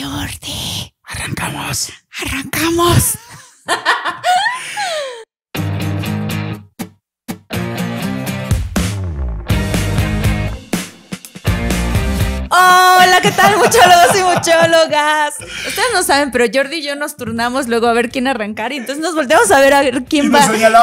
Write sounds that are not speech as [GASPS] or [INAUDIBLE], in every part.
Jordi. Arrancamos. Arrancamos. [LAUGHS] ¿qué tal, muchólogos y muchólogas? Ustedes no saben, pero Jordi y yo nos turnamos luego a ver quién arrancar y entonces nos volteamos a ver a ver quién va.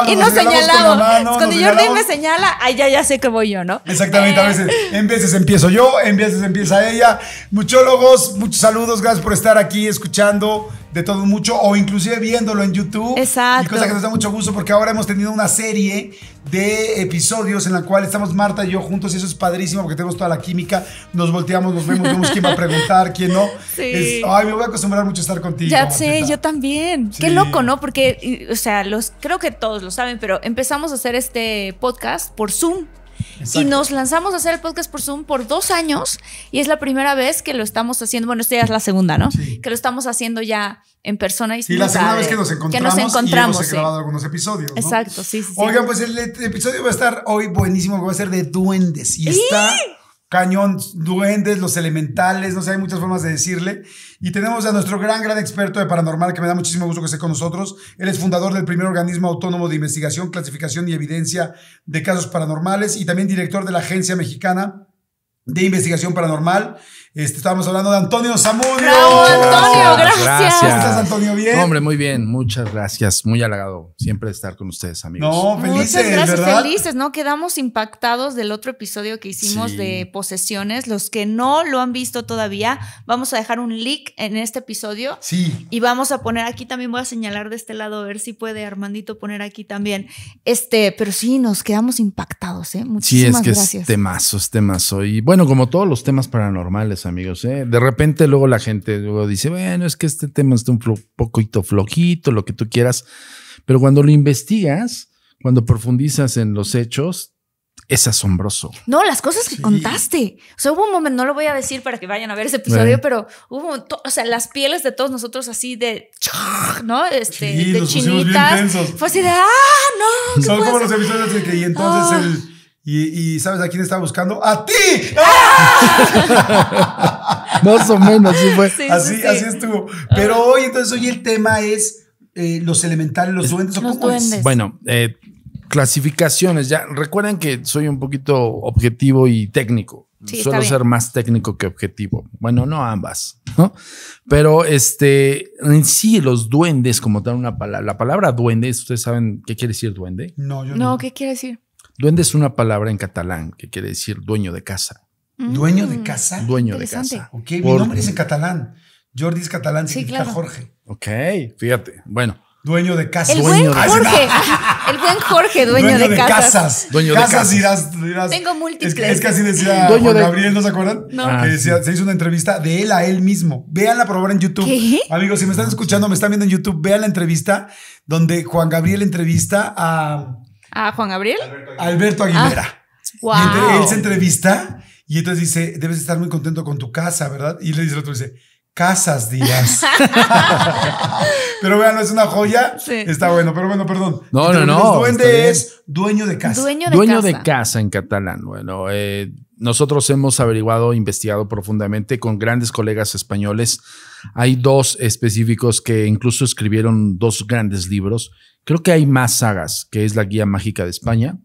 y nos, señalamos. Cuando Jordi me señala, ahí ya, sé que voy yo, ¿no? Exactamente, a eh. veces, empiezo yo, en veces empieza ella. Muchólogos, muchos saludos, gracias por estar aquí escuchando de todo mucho o inclusive viéndolo en YouTube. Exacto. cosa que nos da mucho gusto porque ahora hemos tenido una serie de episodios en la cual estamos Marta y yo juntos y eso es padrísimo porque tenemos toda la química, nos volteamos, nos vemos, vemos quién va a preguntar, quién no. ay, me voy a acostumbrar mucho a estar contigo. Ya sé, yo también. Qué loco, ¿no? Porque, o sea, los creo que todos lo saben, pero empezamos a hacer este podcast por Zoom. Y nos lanzamos a hacer el podcast por Zoom por dos años y es la primera vez que lo estamos haciendo, bueno, esta ya es la segunda, ¿no? Que lo estamos haciendo ya en persona y sí, la segunda vez que nos encontramos, y hemos grabado algunos episodios. Exacto, sí, sí. Oigan, pues el, episodio va a estar hoy buenísimo, va a ser de duendes y está cañón, duendes, los elementales, no sé, hay muchas formas de decirle. Y tenemos a nuestro gran, gran experto de paranormal, que me da muchísimo gusto que esté con nosotros. Él es fundador del primer organismo autónomo de investigación, clasificación y evidencia de casos paranormales y también director de la Agencia Mexicana de Investigación Paranormal. Este, estábamos hablando de Antonio Zamudio. ¡Bravo, Antonio! Gracias. ¿Cómo estás, Antonio? ¿Bien? hombre, muy bien. Muchas gracias. Muy halagado siempre estar con ustedes, amigos. No, felices, Muchas gracias, felices, ¿no? Quedamos impactados del otro episodio que hicimos de posesiones. Los que no lo han visto todavía, vamos a dejar un link en este episodio. Sí. Y vamos a poner aquí también, voy a señalar de este lado, a ver si puede Armandito poner aquí también. Este, pero sí, nos quedamos impactados, ¿eh? Muchísimas gracias. Sí, es que es temazo, es Y bueno, como todos los temas paranormales, amigos. ¿eh? De repente luego la gente dice, bueno, es que este tema está un poquito flojito, lo que tú quieras. Pero cuando lo investigas, cuando profundizas en los hechos, es asombroso. No, las cosas que contaste. O sea, hubo un momento, no lo voy a decir para que vayan a ver ese episodio, eh. pero hubo, o sea, las pieles de todos nosotros así de, ¿no? Este, de chinitas. Fue así de, ah, no. Son [LAUGHS] como y entonces ah. el y, ¿sabes a quién estaba buscando? ¡A ti! [LAUGHS] Más o menos, así fue. así, estuvo. Pero ah. hoy, entonces, hoy el tema es eh, los elementales, los duendes o los Bueno, eh, clasificaciones. Ya recuerden que soy un poquito objetivo y técnico. Suelo ser más técnico que objetivo. Bueno, no ambas, ¿no? Pero este, en sí, los duendes, como tal, una La palabra duende, ¿ustedes saben qué quiere decir duende? No, yo no. No, ¿qué quiere decir? Duende es una palabra en catalán que quiere decir dueño de casa. Mm. ¿Dueño de casa? Dueño de casa. Ok, mi nombre es en catalán. Jordi es catalán, significa claro. Jorge. Ok, fíjate. Bueno. Dueño de casa. El dueño buen de Jorge. Casa. [LAUGHS] El buen Jorge, dueño, dueño de, de casas. Dueño de casas. Dirás, dirás, Tengo múltiples. Es que, así decía [LAUGHS] Juan Gabriel, ¿no se acuerdan? No. Ah, se hizo una entrevista de él a él mismo. Véanla la probar en YouTube. Amigos, si me están escuchando, me están viendo en YouTube, vean la entrevista donde Juan Gabriel entrevista a ¿A Juan Gabriel? Alberto Aguilera. Ah, y él se entrevista y entonces dice, debes estar muy contento con tu casa, ¿verdad? Y le dice el otro, dice, Casas Díaz. [LAUGHS] pero vean, es una joya. Está bueno, pero bueno, perdón. No, no, no. Duende es dueño de casa. Dueño de, dueño casa. de casa en catalán. Bueno, eh, nosotros hemos averiguado, investigado profundamente con grandes colegas españoles. Hay dos específicos que incluso escribieron dos grandes libros Creo que hay más sagas, que es la Guía Mágica de España,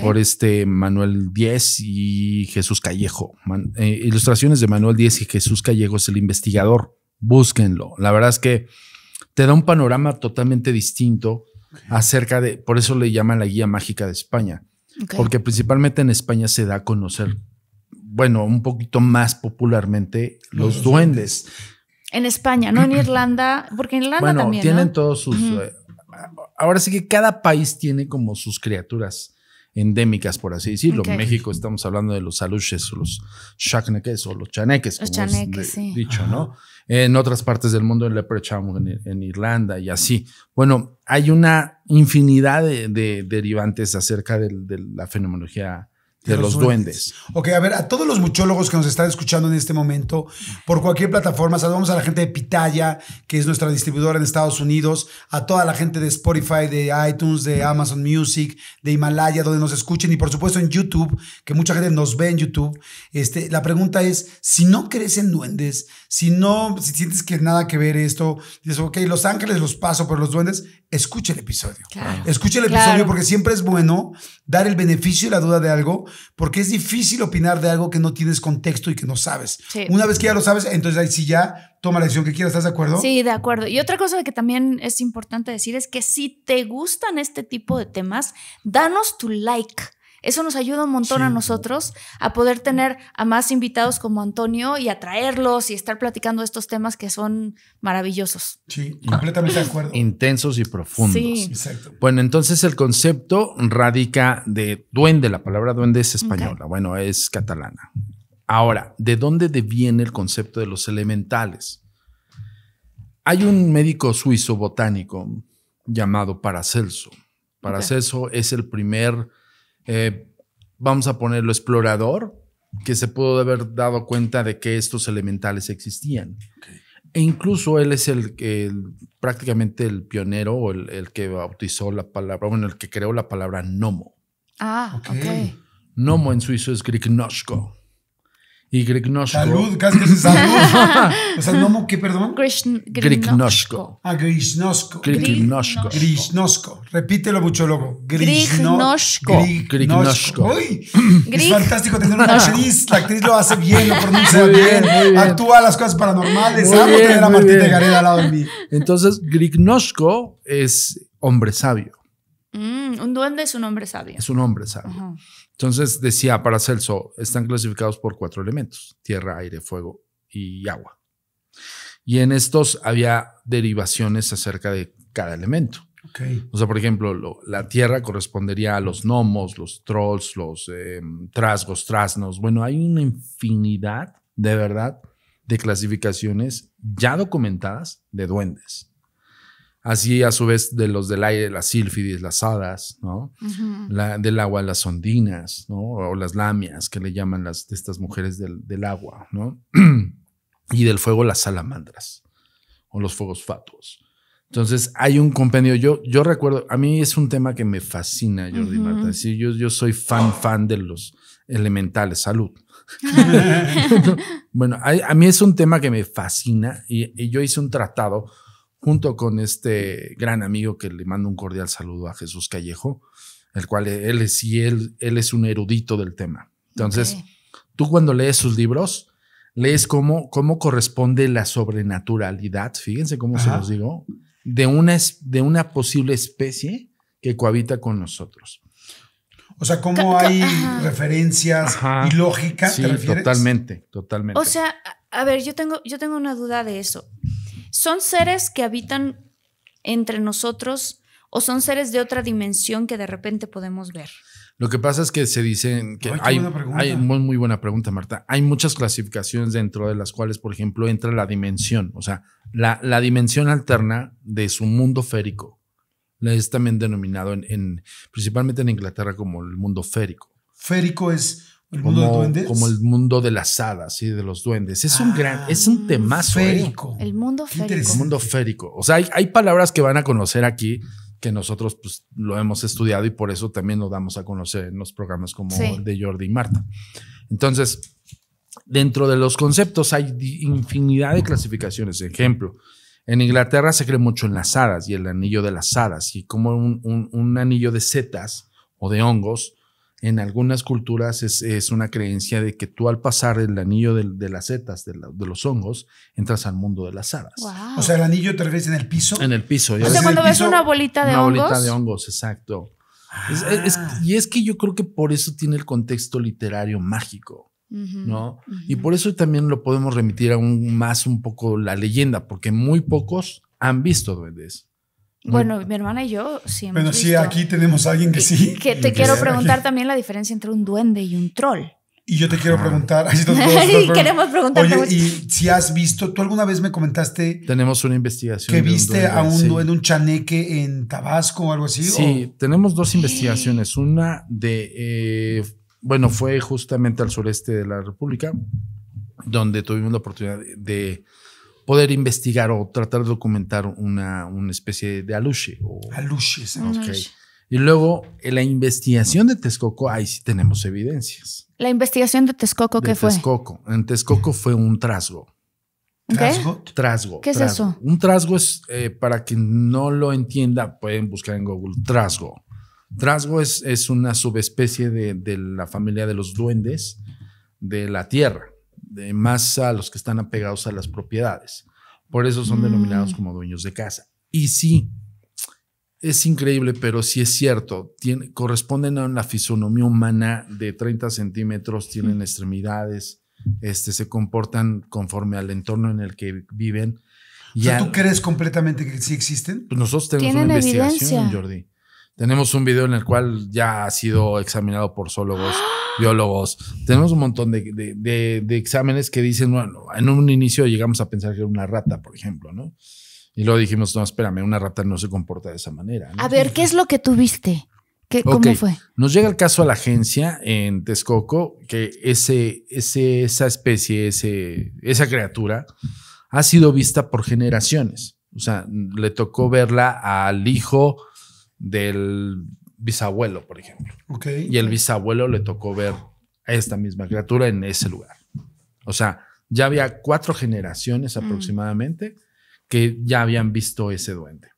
por este Manuel 10 y Jesús Callejo. Eh, ilustraciones de Manuel 10 y Jesús Callejo es el investigador. Búsquenlo. La verdad es que te da un panorama totalmente distinto acerca de, por eso le llaman la Guía Mágica de España, porque principalmente en España se da a conocer, bueno, un poquito más popularmente los, duendes. En España, no en Irlanda, porque en Irlanda bueno, Tienen todos sus ahora sí que cada país tiene como sus criaturas endémicas, por así decirlo. México estamos hablando de los aluches los chacneques o los chaneques, los como chaneques, sí. dicho, ¿no? En otras partes del mundo, el leprechaun en, Irlanda y así. Bueno, hay una infinidad de, derivantes acerca de, de la fenomenología de, los, duendes. Ok, a ver, a todos los muchólogos que nos están escuchando en este momento, por cualquier plataforma, saludamos a la gente de Pitaya, que es nuestra distribuidora en Estados Unidos, a toda la gente de Spotify, de iTunes, de Amazon Music, de Himalaya, donde nos escuchen, y por supuesto en YouTube, que mucha gente nos ve en YouTube. Este, la pregunta es, si no crees en duendes, si no, si sientes que nada que ver esto, dices, ok, Los Ángeles los paso, pero los duendes, escucha el episodio. Escucha el episodio porque siempre es bueno dar el beneficio y la duda de algo, porque es difícil opinar de algo que no tienes contexto y que no sabes. Una vez que ya lo sabes, entonces ahí sí ya toma la decisión que quieras, ¿estás de acuerdo? Sí, de acuerdo. Y otra cosa que también es importante decir es que si te gustan este tipo de temas, danos tu like eso nos ayuda un montón a nosotros a poder tener a más invitados como Antonio y atraerlos y estar platicando estos temas que son maravillosos. Sí, completamente de acuerdo. Intensos y profundos. Exacto. Bueno, entonces el concepto radica de duende. La palabra duende es española, bueno, es catalana. Ahora, ¿de dónde deviene el concepto de los elementales? Hay un médico suizo botánico llamado Paracelso. Paracelso es el primer eh, vamos a ponerlo explorador, que se pudo haber dado cuenta de que estos elementales existían. E incluso él es el, que prácticamente el pionero o el, que bautizó la palabra, bueno, el que creó la palabra NOMO. Ah, ok. en suizo es Grignoshko y Grignosco. Salud, casi es salud. [LAUGHS] o sea, ¿no qué, perdón? Grignosco. Ah, Grignosco. Grignosco. Grignosco. Repítelo, luego. Grignosco. Grignosco. Uy, es fantástico tener una actriz. La actriz lo hace bien, lo pronuncia bien, actúa las cosas paranormales. Amo tener a Martita Gareda al lado de mí. Entonces, Grignosco es hombre sabio. Mm, un duende es un hombre sabio. Es un hombre sabio. Entonces decía para Celso están clasificados por cuatro elementos, tierra, aire, fuego y agua. Y en estos había derivaciones acerca de cada elemento. O sea, por ejemplo, la tierra correspondería a los gnomos, los trolls, los eh, trasgos, trasnos. Bueno, hay una infinidad, de verdad, de clasificaciones ya documentadas de duendes así a su vez de los del aire, las sílfides, las hadas, ¿no? del agua, las ondinas, ¿no? O las lamias, que le llaman las, estas mujeres del, del agua, ¿no? [CLEARS THROAT] y del fuego, las salamandras, o los fuegos fatuos. Entonces, hay un compendio. Yo, yo recuerdo, a mí es un tema que me fascina, Jordi uh yo, yo soy fan, fan de los elementales. Salud. [LAUGHS] [LAUGHS] bueno, a, mí es un tema que me fascina y yo hice un tratado junto con este gran amigo que le mando un cordial saludo a Jesús Callejo, el cual e, él es, y él, él es un erudito del tema. Entonces, tú cuando lees sus libros, lees cómo, cómo corresponde la sobrenaturalidad, fíjense cómo se los digo, de una, de una posible especie que cohabita con nosotros. O sea, cómo hay referencias y lógica, sí, Totalmente, totalmente. O sea, a ver, yo tengo, yo tengo una duda de eso. ¿Son seres que habitan entre nosotros o son seres de otra dimensión que de repente podemos ver? Lo que pasa es que se dicen que hay, hay, muy, buena pregunta, Marta. Hay muchas clasificaciones dentro de las cuales, por ejemplo, entra la dimensión, o sea, la, dimensión alterna de su mundo férico. Es también denominado en, principalmente en Inglaterra como el mundo férico. Férico es ¿El mundo de duendes? como el mundo de las hadas, y de los duendes. Es un gran, es un ah. temazo. ¿eh? Férico. El mundo férico. mundo férico. O sea, hay, palabras que van a conocer aquí que nosotros pues, lo hemos estudiado y por eso también lo damos a conocer en los programas como el de Jordi y Marta. Entonces, dentro de los conceptos hay infinidad de clasificaciones. Ejemplo, en Inglaterra se cree mucho en las hadas y el anillo de las hadas y como un, un anillo de setas o de hongos en algunas culturas es, una creencia de que tú al pasar el anillo de, las setas, de, los hongos, entras al mundo de las hadas. O sea, el anillo te vez en el piso. En el piso. O sea, cuando ves una bolita de hongos. Una bolita de hongos, exacto. Ah. y es que yo creo que por eso tiene el contexto literario mágico. ¿No? Y por eso también lo podemos remitir aún más un poco la leyenda, porque muy pocos han visto duendes. Bueno, mi hermana y yo sí. Bueno, sí, aquí tenemos a alguien que sí. Que te quiero preguntar también la diferencia entre un duende y un troll. Y yo te quiero preguntar. y [LAUGHS] queremos preguntarte. Oye, y si has visto, tú alguna vez me comentaste. Tenemos una investigación. Que viste a un duende, un chaneque en Tabasco o algo así. Sí, tenemos dos investigaciones. Una de. Eh, bueno, fue justamente al sureste de la República, donde tuvimos la oportunidad de poder investigar o tratar de documentar una, una especie de aluche. O, aluche, Y luego, en la investigación de Texcoco, ahí sí tenemos evidencias. ¿La investigación de Texcoco qué fue? En Texcoco fue un trasgo. ¿Trasgo? ¿Qué? Trasgo. ¿Qué es eso? Un trasgo es, eh, para quien no lo entienda, pueden buscar en Google, trasgo. Trasgo es, es una subespecie de, de, la familia de los duendes de la tierra de más a los que están apegados a las propiedades. Por eso son denominados mm. como dueños de casa. Y sí, es increíble, pero sí es cierto. corresponden a una fisonomía humana de 30 centímetros, tienen extremidades, este, se comportan conforme al entorno en el que viven. ¿tú crees completamente que sí existen? Pues nosotros tenemos una investigación, Jordi. Tenemos un video en el cual ya ha sido examinado por zoólogos, biólogos. Tenemos un montón de, exámenes que dicen, bueno, en un inicio llegamos a pensar que era una rata, por ejemplo, ¿no? Y luego dijimos, no, espérame, una rata no se comporta de esa manera. A ver, ¿qué es lo que tuviste? ¿Qué, ¿Cómo fue? Nos llega el caso a la agencia en Texcoco, que ese, esa especie, ese, esa criatura, ha sido vista por generaciones. O sea, le tocó verla al hijo, del bisabuelo, por ejemplo. Y el bisabuelo le tocó ver a esta misma criatura en ese lugar. O sea, ya había cuatro generaciones aproximadamente que ya habían visto ese duende.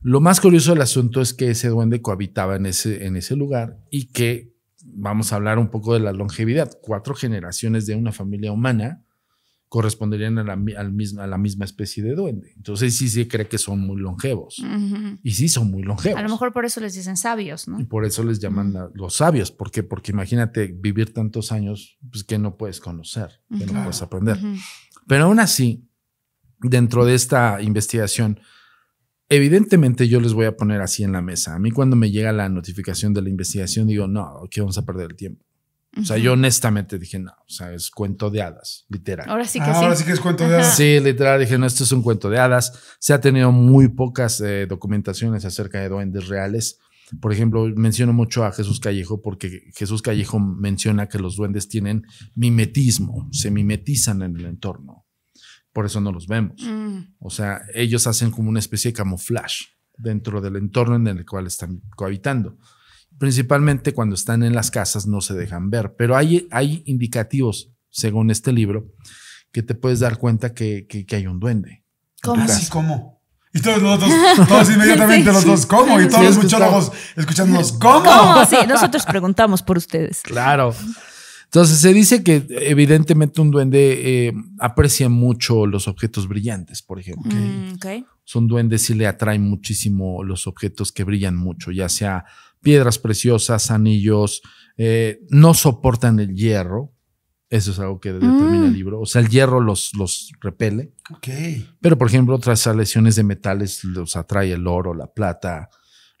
Lo más curioso del asunto es que ese duende cohabitaba en ese, en ese lugar y que vamos a hablar un poco de la longevidad. Cuatro generaciones de una familia humana corresponderían a la, al a la misma especie de duende. Entonces sí sí, cree que son muy longevos. Y sí son muy longevos. A lo mejor por eso les dicen sabios, ¿no? Y por eso les llaman los sabios. ¿Por qué? Porque imagínate vivir tantos años pues, que no puedes conocer, que no puedes aprender. Pero aún así, dentro de esta investigación, evidentemente yo les voy a poner así en la mesa. A mí cuando me llega la notificación de la investigación, digo, no, qué vamos a perder el tiempo. O sea, yo honestamente dije, no, o sea, es cuento de hadas, literal. Ahora sí que ah, sí. Ahora sí que es cuento de hadas. Sí, literal, dije, no, esto es un cuento de hadas. Se ha tenido muy pocas eh, documentaciones acerca de duendes reales. Por ejemplo, menciono mucho a Jesús Callejo porque Jesús Callejo menciona que los duendes tienen mimetismo, se mimetizan en el entorno. Por eso no los vemos. Mm. O sea, ellos hacen como una especie de camuflaje dentro del entorno en el cual están cohabitando principalmente cuando están en las casas no se dejan ver, pero hay, hay indicativos, según este libro, que te puedes dar cuenta que, hay un duende. ¿Cómo? Y todos los dos, todos [LAUGHS] inmediatamente los dos, ¿cómo? Y todos los escuchándonos, escuchándonos, [LAUGHS] ¿cómo? Sí, nosotros preguntamos por ustedes. Claro. Entonces se dice que evidentemente un duende eh, aprecia mucho los objetos brillantes, por ejemplo. Mm, Son duendes y le atraen muchísimo los objetos que brillan mucho, ya sea piedras preciosas, anillos, eh, no soportan el hierro. Eso es algo que mm. determina el libro. O sea, el hierro los, los repele. Pero, por ejemplo, otras lesiones de metales los atrae el oro, la plata,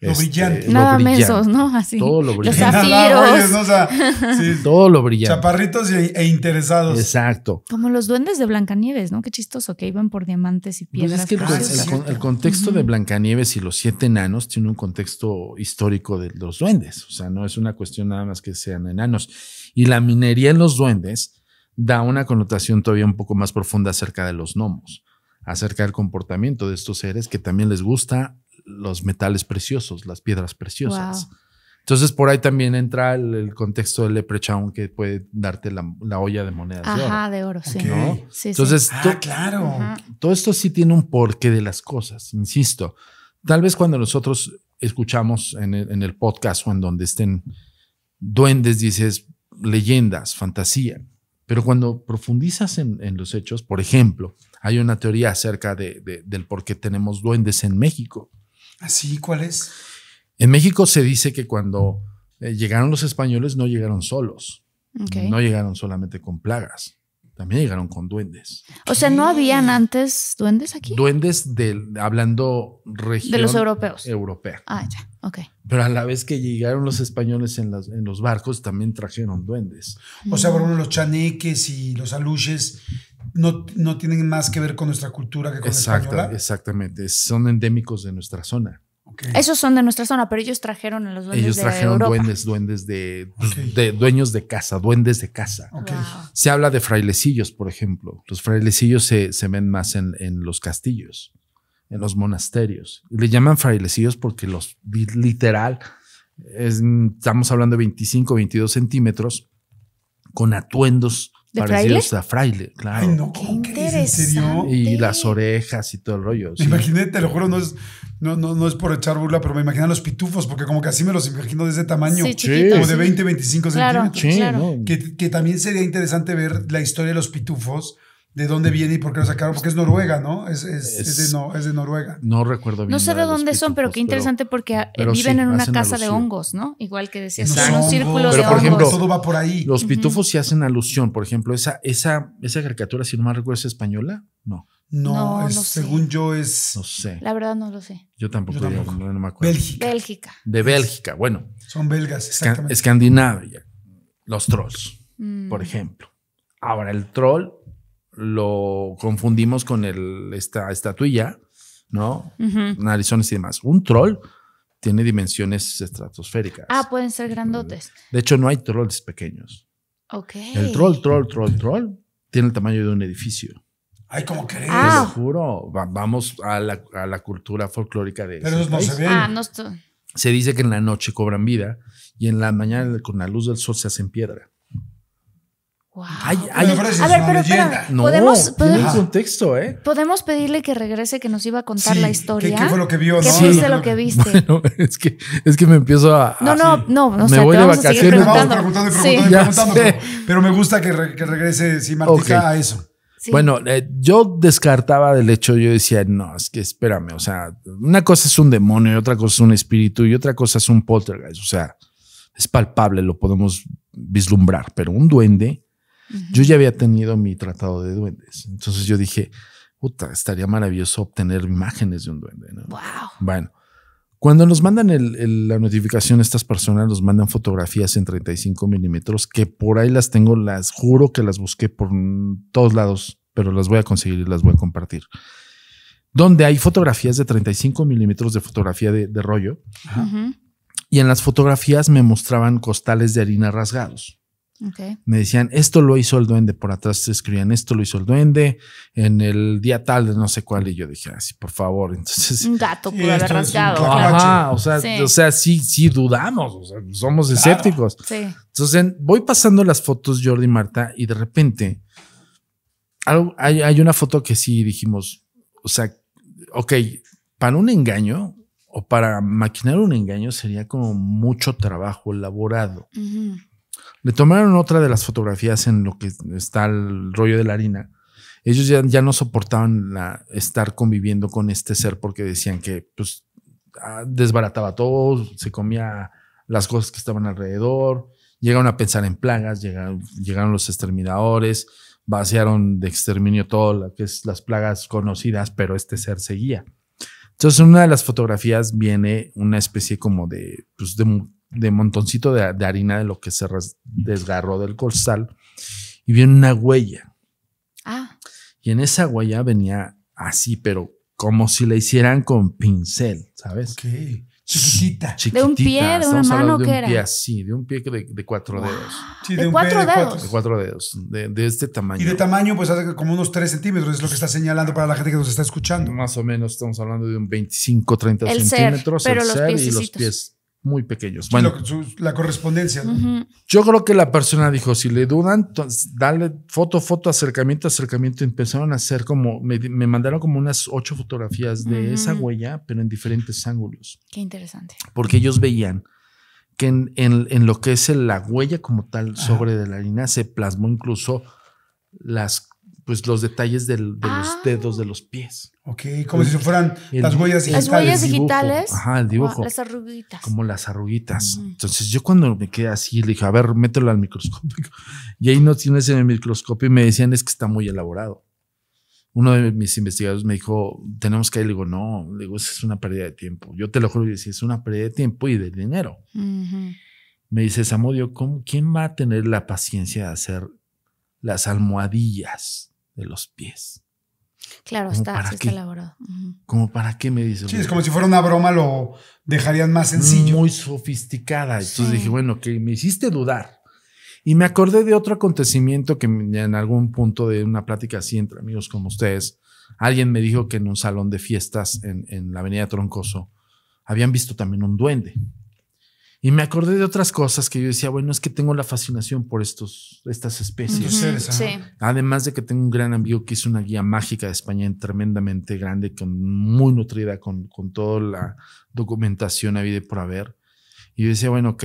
lo este, brillante. Nada ¿no? Así. Todo lo brillante. Los zafiros. sí, [LAUGHS] todo lo brillante. Chaparritos e, interesados. Exacto. Como los duendes de Blancanieves, ¿no? Qué chistoso que iban por diamantes y piedras. el, contexto de Blancanieves y los siete enanos tiene un contexto histórico de los duendes. O sea, no es una cuestión nada más que sean enanos. Y la minería en los duendes da una connotación todavía un poco más profunda acerca de los gnomos, acerca del comportamiento de estos seres que también les gusta los metales preciosos, las piedras preciosas. Entonces, por ahí también entra el, contexto del leprechaun que puede darte la, olla de monedas de oro. de oro, sí. Entonces, ah, claro. Todo esto sí tiene un porqué de las cosas, insisto. Tal vez cuando nosotros escuchamos en el, podcast o en donde estén duendes, dices leyendas, fantasía. Pero cuando profundizas en, los hechos, por ejemplo, hay una teoría acerca del por qué tenemos duendes en México. ¿Así? ¿Cuál es? En México se dice que cuando eh, llegaron los españoles no llegaron solos. No llegaron solamente con plagas. También llegaron con duendes. O sea, ¿no habían antes duendes aquí? Duendes del hablando región. De los europeos. Europea. Ah, ya, ok. Pero a la vez que llegaron los españoles en, los barcos, también trajeron duendes. O sea, por los chaneques y los aluches no, tienen más que ver con nuestra cultura que con Exacto, Exactamente, son endémicos de nuestra zona. Esos son de nuestra zona, pero ellos trajeron a los duendes Ellos trajeron duendes, duendes pues, de, dueños de casa, duendes de casa. Se habla de frailecillos, por ejemplo. Los frailecillos se, ven más en, los castillos, en los monasterios. Le llaman frailecillos porque los literal, estamos hablando de 25, 22 centímetros, con atuendos parecidos fraile? a fraile, claro. no, qué, serio? Y las orejas y todo el rollo. Imagínate, te lo juro, no es, no, no, es por echar burla, pero me a los pitufos, porque como que así me los imagino de ese tamaño, sí, como de 20, 25 centímetros. Claro. Que, que, también sería interesante ver la historia de los pitufos de dónde viene y por qué lo sacaron, porque es Noruega, ¿no? Es, de, Noruega. No recuerdo bien. No sé de dónde son, pero qué interesante porque eh, viven en una casa de hongos, ¿no? Igual que decías, son un círculo de hongos. Todo va por ahí. Los pitufos se hacen alusión, por ejemplo, esa, esa, esa caricatura, si no me recuerdo, es española, no. No, según yo es. No sé. La verdad no lo sé. Yo tampoco, no, me acuerdo. Bélgica. Bélgica. De Bélgica, bueno. Son belgas, exactamente. Escandinavia. Los trolls, mm. por ejemplo. Ahora, el troll lo confundimos con el, esta estatuilla, ¿no? Narizones y demás. Un troll tiene dimensiones estratosféricas. Ah, pueden ser grandotes. De hecho, no hay trolls pequeños. Ok. El troll, troll, troll, troll tiene el tamaño de un edificio. Ay, como crees? lo ah. juro. vamos a la, cultura folclórica de. Pero no se ah, se dice que en la noche cobran vida y en la mañana con la luz del sol se hacen piedra a ver, pero ¿eh? podemos, pedirle que regrese, que nos iba a contar la historia. ¿Qué, fue lo que vio? ¿Qué sí. lo que viste? [LAUGHS] Bueno, es que, es que me empiezo a. No, no, no, no. Me voy te vamos vacaciones. A preguntando, pero, me gusta que, que regrese si okay. a eso. Bueno, eh, yo descartaba del hecho, yo decía, no, es que espérame, o sea, una cosa es un demonio y otra cosa es un espíritu y otra cosa es un poltergeist, o sea, es palpable, lo podemos vislumbrar, pero un duende yo ya había tenido mi tratado de duendes. Entonces yo dije, puta, estaría maravilloso obtener imágenes de un duende. Bueno, cuando nos mandan la notificación, estas personas nos mandan fotografías en 35 milímetros, que por ahí las tengo, las juro que las busqué por todos lados, pero las voy a conseguir y las voy a compartir. Donde hay fotografías de 35 milímetros de fotografía de, rollo. Y en las fotografías me mostraban costales de harina rasgados. Me decían, esto lo hizo el duende, por atrás se escribían, esto lo hizo el duende en el día tal de no sé cuál. Y yo dije, así, ah, por favor. [LAUGHS] Entonces, un gato pudo haber rasgado. o sea, sí. o sea, sí, sí dudamos, somos escépticos. Sí. Entonces, voy pasando las fotos, Jordi y Marta, y de repente hay, hay una foto que sí dijimos, o sea, ok, para un engaño, o para maquinar un engaño sería como mucho trabajo elaborado. Uh le tomaron otra de las fotografías en lo que está el rollo de la harina. Ellos ya, ya no soportaban la, estar conviviendo con este ser porque decían que pues, ah, desbarataba todo, se comía las cosas que estaban alrededor, llegaron a pensar en plagas, llegaron, llegaron los exterminadores, vaciaron de exterminio todo lo que es las plagas conocidas, pero este ser seguía. Entonces, en una de las fotografías viene una especie como de, pues, de de montoncito de, harina de lo que se desgarró del costal y viene una huella. Ah. Y en esa huella venía así, pero como si la hicieran con pincel, ¿sabes? Ok. Chiquitita. De un pie, de una mano que era. De un pie así, de un pie de, de cuatro dedos. Sí, de, ¿De cuatro dedos. De cuatro dedos, de, este tamaño. Y de tamaño, pues hace como unos tres centímetros, es lo que está señalando para la gente que nos está escuchando. Más o menos estamos hablando de un 25, 30 centímetros. Ser, pero el ser y los pies muy pequeños. Bueno, la correspondencia. Yo creo que la persona dijo, si le dudan, pues, dale foto, foto, acercamiento, acercamiento. Empezaron a hacer como, me, mandaron como unas ocho fotografías de esa huella, pero en diferentes ángulos. Qué interesante. Porque ellos veían que en, en, lo que es la huella como tal sobre de la harina se plasmó incluso las pues los detalles de los ah. dedos de los pies. Ok, como si fueran las huellas digitales. Las huellas digitales. Ajá, el dibujo. Como las arruguitas. Como las arruguitas. Entonces yo cuando me quedé así, le dije, a ver, mételo al microscopio. Y ahí no tienes en el microscopio y me decían, es que está muy elaborado. Uno de mis investigadores me dijo, tenemos que ir. Le digo, no, le digo, es una pérdida de tiempo. Yo te lo juro, que es una pérdida de tiempo y de dinero. Me dice, Samudio, ¿quién va a tener la paciencia de hacer las almohadillas de los pies. Claro, está, elaborado. Como para qué me dices. Sí, es como si fuera una broma, lo dejarían más sencillo. Muy sofisticada. Entonces dije, bueno, que me hiciste dudar. Y me acordé de otro acontecimiento que en algún punto de una plática así entre amigos como ustedes, alguien me dijo que en un salón de fiestas en, en la Avenida Troncoso habían visto también un duende. Y me acordé de otras cosas que yo decía, bueno, es que tengo la fascinación por estos, estas especies. Además de que tengo un gran amigo que hizo una guía mágica de España tremendamente grande, con, muy nutrida, con, con toda la documentación habida por haber. Y yo decía, bueno, ok,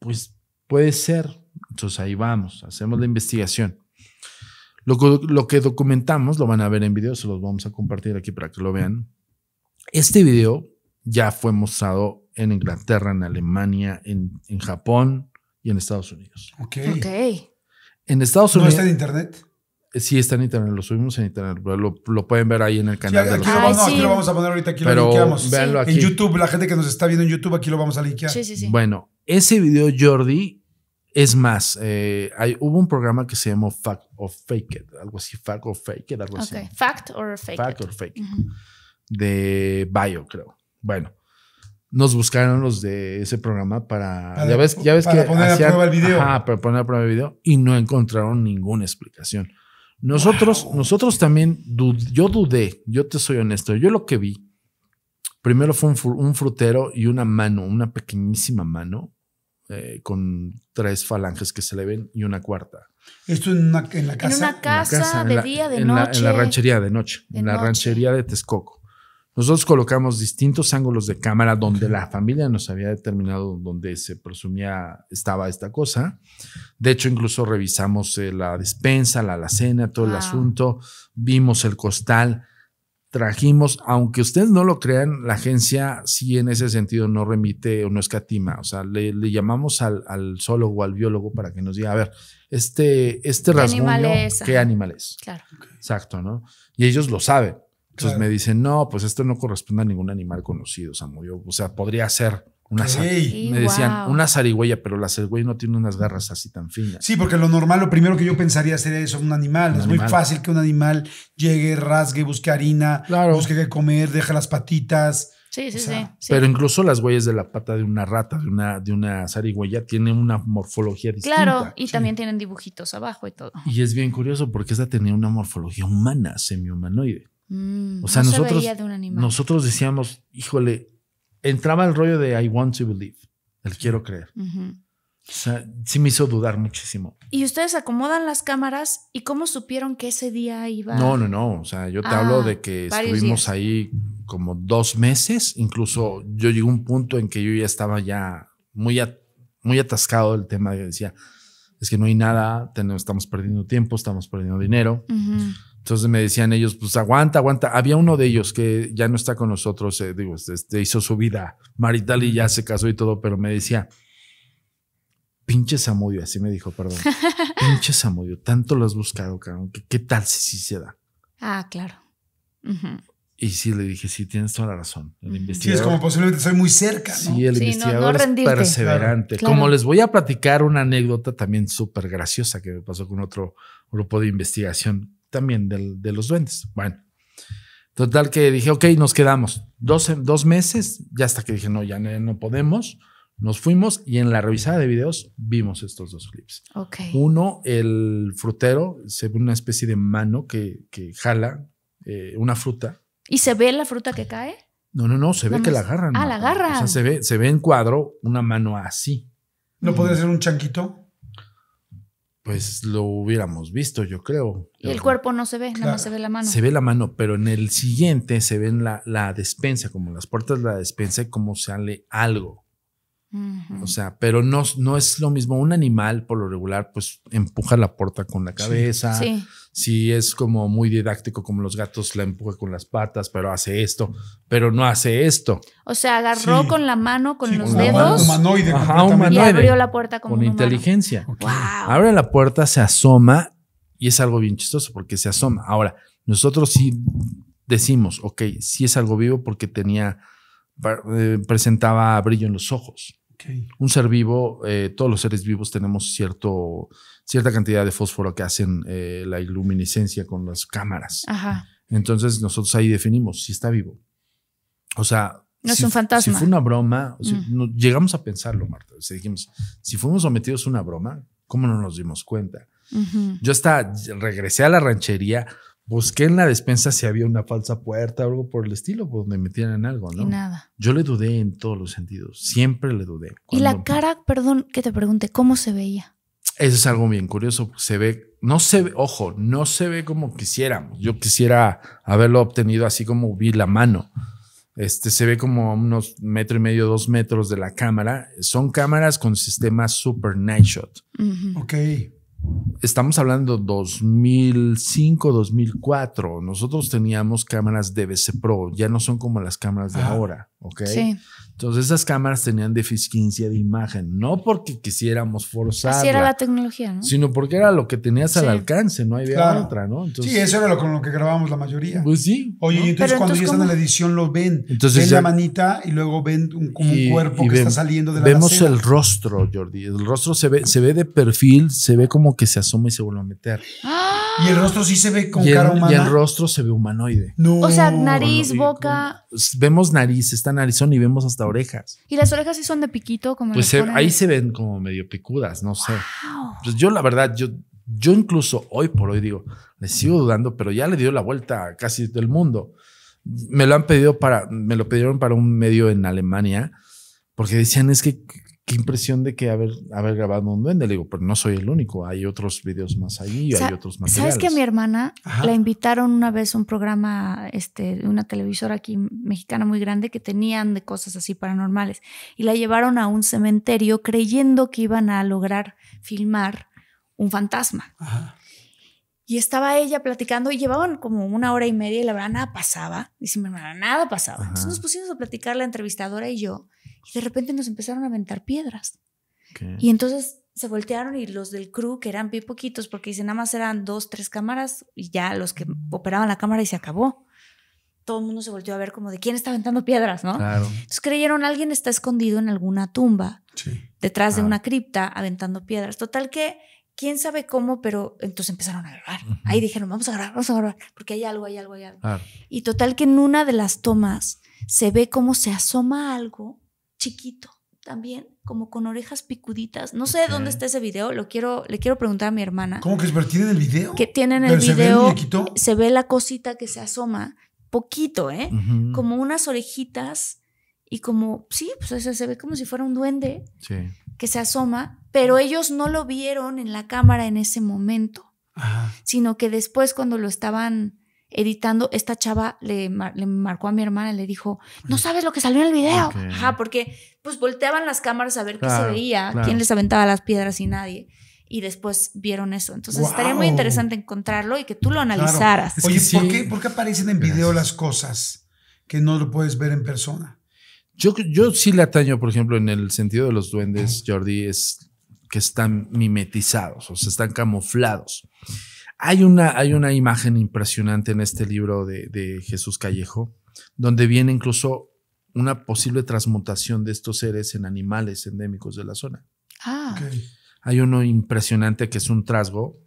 pues puede ser. Entonces ahí vamos, hacemos la investigación. Lo, lo que documentamos, lo van a ver en video, se los vamos a compartir aquí para que lo vean. Este video ya fue mostrado en Inglaterra, en Alemania, en, Japón y en Estados Unidos. Ok. okay. En Estados Unidos. ¿No está en internet? Sí, está en internet, lo subimos en internet. Lo, lo pueden ver ahí en el canal de los no, aquí lo vamos a poner ahorita, aquí lo linkeamos. aquí. En YouTube, la gente que nos está viendo en YouTube, aquí lo vamos a linkear. Sí, sí, sí. Bueno, ese video, Jordi, es más, eh, hubo un programa que se llamó Fact or Fake algo así, Fact or Fake It, algo okay. así. Fact or Fake Fact or Fake. De Bio, creo. Bueno, nos buscaron los de ese programa para, poner a prueba el video. para poner a prueba el video y no encontraron ninguna explicación. Nosotros, nosotros también, yo dudé, yo te soy honesto, yo lo que vi, primero fue un, frutero y una mano, una pequeñísima mano eh, con tres falanges que se le ven y una cuarta. Esto en, una, en la casa. En de día, de noche. en la ranchería de noche, en la ranchería de Texcoco. Nosotros colocamos distintos ángulos de cámara donde la familia nos había determinado donde se presumía estaba esta cosa. De hecho, incluso revisamos eh, la despensa, la alacena, todo el ah. asunto, vimos el costal, trajimos, aunque ustedes no lo crean, la agencia sí en ese sentido no remite o no escatima. O sea, le, llamamos al, zoólogo o al biólogo para que nos diga, a ver, este, este ¿Qué es? ¿qué animal es? Claro. Exacto, ¿no? Y ellos lo saben. Entonces me dicen, no, pues esto no corresponde a ningún animal conocido, sea Yo, o sea, podría ser una Me decían, una zarigüeya, pero la zarigüeya no tiene unas garras así tan finas. Sí, porque lo normal, lo primero que yo pensaría sería eso, un animal. es muy fácil que un animal llegue, rasgue, busque harina, busque qué comer, deja las patitas. Sí, sí, sí, Pero incluso las huellas de la pata de una rata, de una, de una zarigüeya, tienen una morfología distinta. Claro, y también tienen dibujitos abajo y todo. Y es bien curioso porque esta tenía una morfología humana, semi-humanoide. Mm, o sea, nosotros, nosotros decíamos, híjole, entraba el rollo de I want to believe, el quiero creer. O sea, sí me hizo dudar muchísimo. ¿Y ustedes acomodan las cámaras? ¿Y cómo supieron que ese día iba? No, no, no. O sea, yo te hablo ah, de que estuvimos ahí como dos meses. Incluso yo llegué a un punto en que yo ya estaba ya muy, muy atascado del tema. Que decía, es que no hay nada, estamos perdiendo tiempo, estamos perdiendo dinero. Entonces me decían ellos, pues aguanta, aguanta. Había uno de ellos que ya no está con nosotros, eh, digo, este, este, hizo su vida marital y ya se casó y todo, pero me decía, pinche Samudio, así me dijo, perdón, [LAUGHS] pinche Samudio, tanto lo has buscado, cabrón, ¿qué, tal si sí se da? Ah, claro. Y sí, le dije, sí, tienes toda la razón. El sí, es como posiblemente soy muy cerca. ¿no? Sí, el investigador es perseverante. Como les voy a platicar una anécdota también súper graciosa que me pasó con otro grupo de investigación también de los duendes. Bueno, total que dije, ok, nos quedamos. Dos, dos meses, ya hasta que dije, no, ya no, podemos. Nos fuimos y en la revisada de videos vimos estos dos clips. Uno, el frutero, se ve una especie de mano que, jala eh, una fruta. ¿Y se ve la fruta que cae? No, no, no, se ve que la agarran. Ah, la agarran. O sea, se ve, se ve en cuadro una mano así. ¿No podría ser un chanquito? pues lo hubiéramos visto, yo creo. Y el cuerpo no se ve, nada más se ve la mano. Se ve la mano, pero en el siguiente se ven la, la despensa, como las puertas de la despensa y como sale algo. O sea, pero no, no es lo mismo. Un animal, por lo regular, pues empuja la puerta con la cabeza. sí si es como muy didáctico, como los gatos la empuja con las patas, pero hace esto, pero no hace esto. O sea, agarró con la mano, con los dedos. Y abrió la puerta con inteligencia. Abre la puerta, se asoma y es algo bien chistoso porque se asoma. Ahora, nosotros sí decimos, ok, sí es algo vivo porque tenía, eh, presentaba brillo en los ojos. Un ser vivo, eh, todos los seres vivos tenemos cierto, cierta cantidad de fósforo que hacen eh, la iluminiscencia con las cámaras. Entonces nosotros ahí definimos si está vivo. O sea... si, es un fantasma. fue una broma, mm. llegamos a pensarlo, Marta. si fuimos sometidos a una broma, ¿cómo no nos dimos cuenta? Yo hasta regresé a la ranchería Busqué en la despensa si había una falsa puerta o algo por el estilo, pues me metieran en algo, ¿no? Y nada. Yo le dudé en todos los sentidos, siempre le dudé. Y la cara, perdón que te pregunte, ¿cómo se veía? Eso es algo bien curioso, pues, se ve, no se ve, ojo, no se ve como quisiéramos. Yo quisiera haberlo obtenido así como vi la mano. Este, se ve como a unos metro y medio, dos metros de la cámara. Son cámaras con sistema super night shot. Uh Ok estamos hablando 2005, 2004. Nosotros teníamos cámaras DVC Pro, ya no son como las cámaras de ahora, ¿ok? Sí. Entonces esas cámaras tenían deficiencia de imagen, no porque quisiéramos forzar. Así era la tecnología, ¿no? Sino porque era lo que tenías al alcance, no había otra, ¿no? sí, eso era lo con lo que grabábamos la mayoría. Pues sí. Oye, entonces cuando ya la edición lo ven. Entonces, ven la manita y luego ven un, como un cuerpo que está saliendo de la Vemos el rostro, Jordi. El rostro se ve, se ve de perfil, se ve como que se asoma y se vuelve a meter. ¡Ah! Y el rostro sí se ve con cara humana. Y el rostro se ve humanoide. No. O sea, nariz, boca vemos nariz, está narizón y vemos hasta orejas. ¿Y las orejas sí son de piquito? Como pues ahí se ven como medio picudas, no sé. Pues yo la verdad, yo, yo incluso hoy por hoy digo, le sigo dudando, pero ya le dio la vuelta casi del mundo. Me lo han pedido para, me lo pidieron para un medio en Alemania, porque decían es que qué impresión de que haber, haber grabado un duende. Le digo, pero no soy el único, hay otros videos más allí, hay otros más. ¿Sabes que a mi hermana la invitaron una vez a un programa este, una televisora aquí mexicana muy grande que tenían de cosas así paranormales? Y la llevaron a un cementerio creyendo que iban a lograr filmar un fantasma. Y estaba ella platicando y llevaban como una hora y media y la verdad nada pasaba. Dice mi hermana, nada pasaba. Entonces nos pusimos a platicar la entrevistadora y yo y de repente nos empezaron a aventar piedras. Y entonces se voltearon y los del crew, que eran bien poquitos, porque dice nada más eran dos, tres cámaras y ya los que operaban la cámara y se acabó. Todo el mundo se volteó a ver como de quién está aventando piedras, ¿no? Claro. Entonces creyeron alguien está escondido en alguna tumba, detrás de una cripta, aventando piedras. Total que quién sabe cómo, pero entonces empezaron a grabar. Ahí dijeron, vamos a grabar, vamos a grabar, porque hay algo, hay algo, hay algo. Y total que en una de las tomas se ve cómo se asoma algo chiquito también, como con orejas picuditas. No sé dónde está ese video, lo quiero, le quiero preguntar a mi hermana. ¿Cómo que es tienen el video? Que tienen el video. Se ve, la cosita que se asoma, poquito, ¿eh? Como unas orejitas y como, sí, pues se ve como si fuera un duende que se asoma pero ellos no lo vieron en la cámara en ese momento, sino que después cuando lo estaban editando, esta chava le, le, marcó a mi hermana y le dijo, no sabes lo que salió en el video. Ajá, porque pues volteaban las cámaras a ver qué se veía, quién les aventaba las piedras y nadie. Y después vieron eso. Entonces estaría muy interesante encontrarlo y que tú lo analizaras. Oye, ¿por, qué, aparecen en video las cosas que no lo puedes ver en persona? Yo, yo sí le ataño, por ejemplo, en el sentido de los duendes, Jordi, es que están mimetizados o se están camuflados. Hay una, hay una imagen impresionante en este libro de, Jesús Callejo, donde viene incluso una posible transmutación de estos seres en animales endémicos de la zona. Ah. Hay uno impresionante que es un trasgo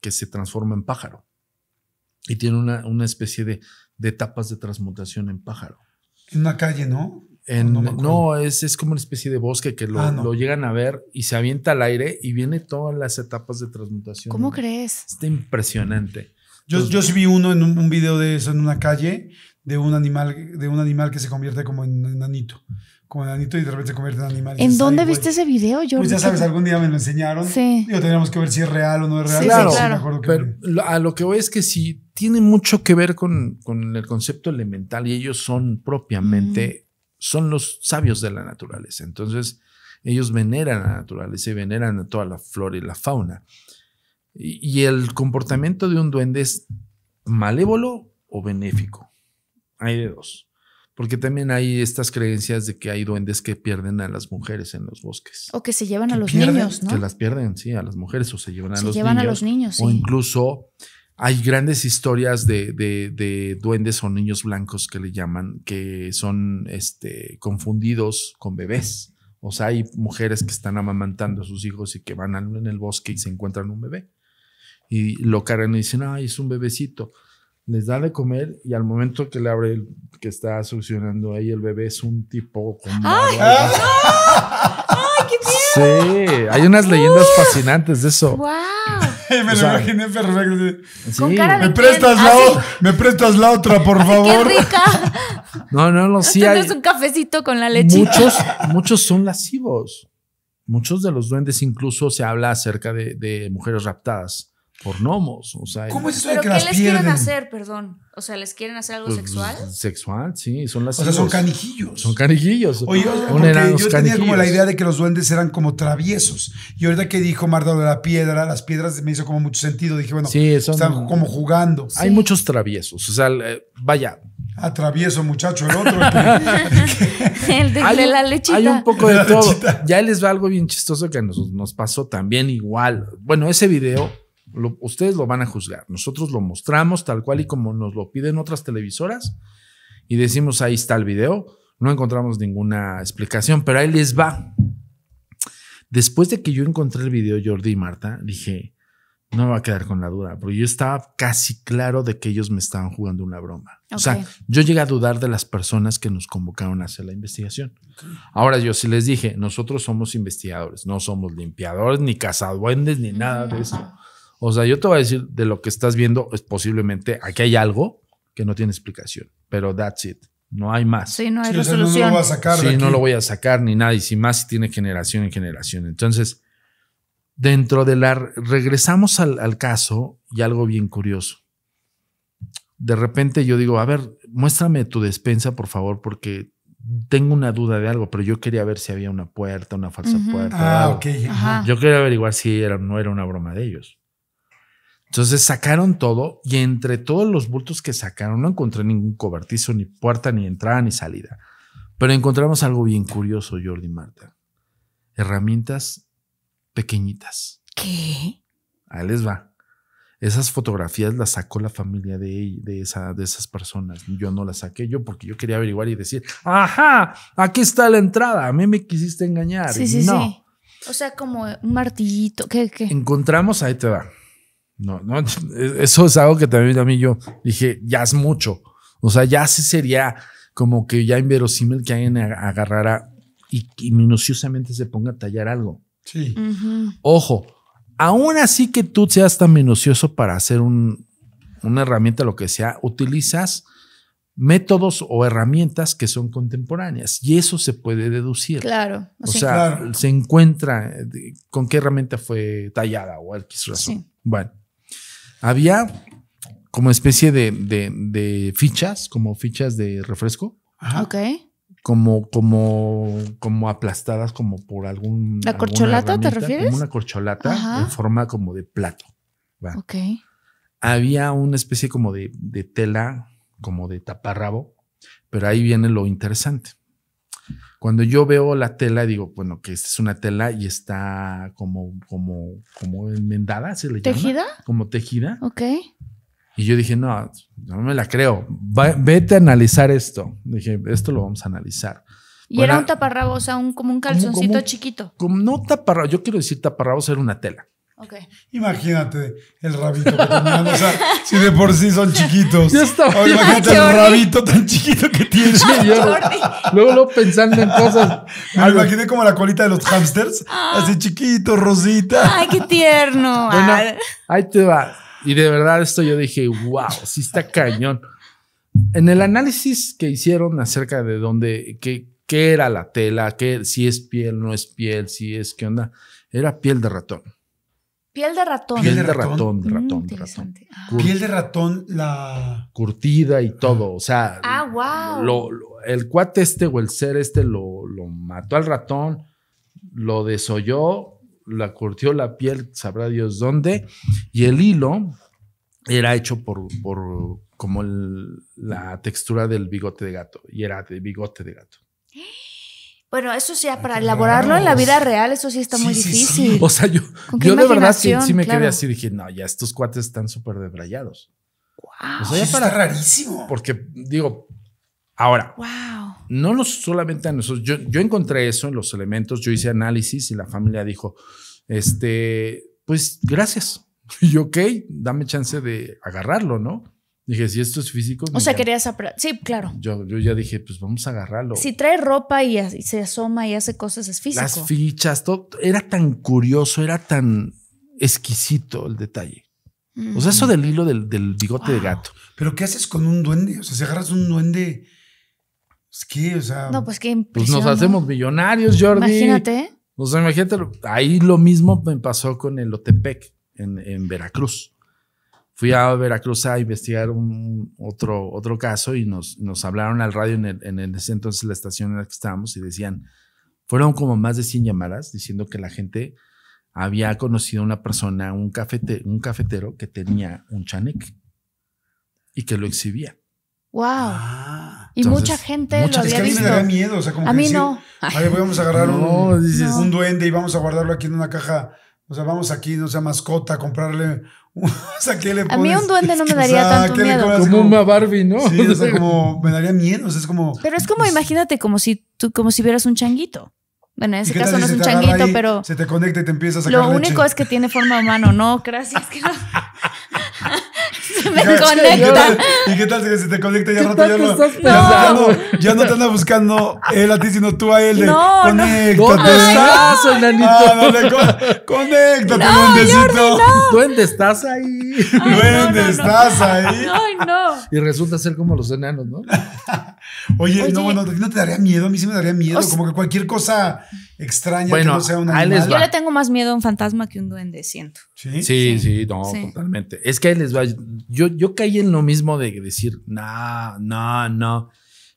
que se transforma en pájaro y tiene una, especie de, de etapas de transmutación en pájaro. En una calle, ¿no? no, es, como una especie de bosque que ah, lo, llegan a ver y se avienta al aire y viene todas las etapas de transmutación. ¿Cómo crees? Está impresionante. Yo, yo sí vi uno en un, video de eso en una calle de un animal, de un animal que se convierte como en anito Como anito y de repente se convierte en animal. ¿En dónde viste ese video, yo Pues ya sabes, algún día me lo enseñaron. Sí. Digo, que ver si es real o no es real. claro, Pero a lo que voy es que sí tiene mucho que ver con, el concepto elemental y ellos son propiamente son los sabios de la naturaleza. Entonces, ellos veneran a la naturaleza y veneran a toda la flora y la fauna. Y, el comportamiento de un duende es malévolo o benéfico. Hay de dos. Porque también hay estas creencias de que hay duendes que pierden a las mujeres en los bosques. O que se llevan a los niños, ¿no? Que las pierden, sí, a las mujeres o se llevan a los niños. los niños, O incluso hay grandes historias de, duendes o niños blancos que le llaman, que son este, confundidos con bebés. O sea, hay mujeres que están amamantando a sus hijos y que van en el bosque y se encuentran un bebé. Y lo cargan y dicen, ay, es un bebecito. Les da de comer y al momento que le abre, el, que está succionando ahí el bebé, es un tipo con... ¡Ay! ¡Ay, qué bien! [LAUGHS] Sí, hay unas ¡Ah! leyendas fascinantes de eso. ¡Wow! [LAUGHS] me lo imaginé perfecto. ¿Me prestas, la otra, por favor? ¡Qué [LAUGHS] No, no, no, un cafecito con la leche. Muchos, muchos son lascivos. Muchos de los duendes incluso se habla acerca de, mujeres raptadas por gnomos. O sea, ¿Cómo es eso que qué les quieren hacer, perdón? O sea, ¿les quieren hacer algo pues, sexual? Pues, sexual, sí. Son las o sea, son canijillos. Son canijillos. Oye, yo tenía como la idea de que los duendes eran como traviesos. Y ahorita que dijo Mardo de la piedra, las piedras me hizo como mucho sentido. Dije, bueno, sí, están como jugando. Hay muchos traviesos. O sea, eh, vaya. Atravieso, ah, muchacho, el otro. el [LAUGHS] de, la lechita. Hay un poco de, todo. Ya les va algo bien chistoso que nos pasó también igual. Bueno, ese video ustedes lo van a juzgar. Nosotros lo mostramos tal cual y como nos lo piden otras televisoras y decimos ahí está el video. No encontramos ninguna explicación, pero ahí les va. Después de que yo encontré el video, Jordi y Marta, dije, no me va a quedar con la duda, porque yo estaba casi claro de que ellos me estaban jugando una broma. O sea, yo llegué a dudar de las personas que nos convocaron a hacer la investigación. Ahora yo sí les dije, nosotros somos investigadores, no somos limpiadores, ni cazaduendes, ni nada de eso. O sea, yo te voy a decir de lo que estás viendo, es posiblemente aquí hay algo que no tiene explicación, pero that's it. No hay más. Sí, no hay más. no, lo voy a sacar. Sí, no lo voy a sacar ni nada. Y si más, tiene generación en generación. Entonces, dentro de la. Regresamos al, caso y algo bien curioso. De repente yo digo, a ver, muéstrame tu despensa, por favor, porque tengo una duda de algo, pero yo quería ver si había una puerta, una falsa puerta. Ah, ok. Yo quería averiguar si era, no era una broma de ellos. Entonces sacaron todo y entre todos los bultos que sacaron no encontré ningún cobertizo, ni puerta, ni entrada, ni salida. Pero encontramos algo bien curioso, Jordi Marta. Herramientas pequeñitas. ¿Qué? Ahí les va. Esas fotografías las sacó la familia de, de, esa, de esas personas. Yo no las saqué yo porque yo quería averiguar y decir, ajá, aquí está la entrada. A mí me quisiste engañar. Sí, sí, no. sí. O sea, como un martillito. ¿Qué, qué? Encontramos, ahí te va no, no, eso es algo que también a mí yo dije, ya es mucho. O sea, ya sí sería como que ya inverosímil que alguien agarrara y, minuciosamente se ponga a tallar algo. Sí. Ojo, aún así que tú seas tan minucioso para hacer una herramienta, lo que sea, utilizas métodos o herramientas que son contemporáneas y eso se puede deducir. Claro. O sea, se encuentra eh, con qué herramienta fue tallada o el razón. Sí. Bueno, había como especie de, de, fichas, como fichas de refresco. Ajá. Ok. Como, como, como aplastadas como por algún... ¿La corcholata te refieres? una corcholata en forma como de plato. Había una especie como de, de tela, como de taparrabo, pero ahí viene lo interesante. Cuando yo veo la tela, digo, bueno, que esta es una tela y está como, como, como enmendada, se le llama. ¿Tejida? Como tejida. Ok. Y yo dije, no, no me la creo. vete a analizar esto. Dije, esto lo vamos a analizar. Y era un taparrabos, o sea, un, como un calzoncito chiquito. Como, no taparrabos, yo quiero decir taparrabos, era una tela. Imagínate el rabito que O sea, si de por sí son chiquitos. imagínate el rabito tan chiquito que tiene. luego, luego pensando en cosas. Me ah, imaginé como la colita de los hamsters. Ah. Así chiquito, rosita. Ay, qué tierno. Ah. ahí te va. Y de verdad, esto yo dije, wow, sí está cañón. En el análisis que hicieron acerca de dónde, qué, qué era la tela, si es piel, no es piel, si es qué onda, era piel de ratón. Piel de ratón. Piel de ratón, ratón, ratón. Ah. Piel de ratón, la. Curtida y todo. O sea. Ah, el cuate este o el ser este lo, mató al ratón, lo desolló, la curtió la piel, sabrá Dios dónde. Y el hilo era hecho por, por como la textura del bigote de gato. Y era de bigote de gato. ¡Eh! Bueno, eso sí, para elaborarlo en la vida real, eso sí está muy difícil. O sea, yo, de verdad sí, me quedé así, dije, no, ya estos cuates están súper debrayados. Wow. eso para, está rarísimo. Porque, digo, ahora, no los solamente a nosotros, yo, yo encontré eso en los elementos, yo hice análisis y la familia dijo, este, pues gracias. [LAUGHS] Y ok, dame chance de agarrarlo, ¿no? Dije, si esto es físico. O sea, querías. Sí, claro. Yo, ya dije, pues vamos a agarrarlo. Si trae ropa y, se asoma y hace cosas, es físico. Las fichas, todo. Era tan curioso, era tan exquisito el detalle. O sea, eso mm. del hilo del, del bigote de gato. Pero ¿qué haces con un duende? O sea, si agarras un duende. Es pues, que, o sea. No, pues, pues nos hacemos millonarios, Jordi. Imagínate. O sea, imagínate. Ahí lo mismo me pasó con el Otepec en, en Veracruz fui a Veracruz a investigar un, otro, otro caso y nos, nos hablaron al radio en, el, en ese entonces la estación en la que estábamos y decían, fueron como más de 100 llamadas diciendo que la gente había conocido a una persona, un, cafete, un cafetero que tenía un chaneque y que lo exhibía. Wow. Ah. y mucha gente lo había es que a mí me da miedo, a mí no. vamos a agarrar [LAUGHS] un, un duende y vamos a guardarlo aquí en una caja. O sea, vamos aquí, no sea mascota, comprarle [LAUGHS] o sea, ¿qué le pones? A mí un duende no me [LAUGHS] daría tanto miedo. Como, una Barbie, ¿no? o sea, [LAUGHS] como me daría miedo, es como... Pero es como, imagínate, como si tú, como si vieras un changuito. Bueno, en ese caso no es un changuito, pero... Se te conecta y te empiezas a sacar Lo único es que tiene forma humano no, gracias, que no se me [LAUGHS] conecta. ¿Y qué tal si se te conecta ya rato? Ya no, ya, no, ya no te anda buscando él a ti, sino tú a él. No, conéctate. ¿Dónde estás, enanito? Ah, dale, conéctate, no, duendecito. tú estás ahí. ¿Dónde estás ahí. Ay, no. Y resulta ser como los enanos, ¿no? [LAUGHS] Oye, no, bueno, ¿no te daría miedo? A mí sí me daría miedo. como que cualquier cosa extraña que no sea un Yo le tengo más miedo a un fantasma que a un duende, siento. Sí, sí, no, totalmente. Es que ahí les va. Yo, yo caí en lo mismo de decir, no, no, no.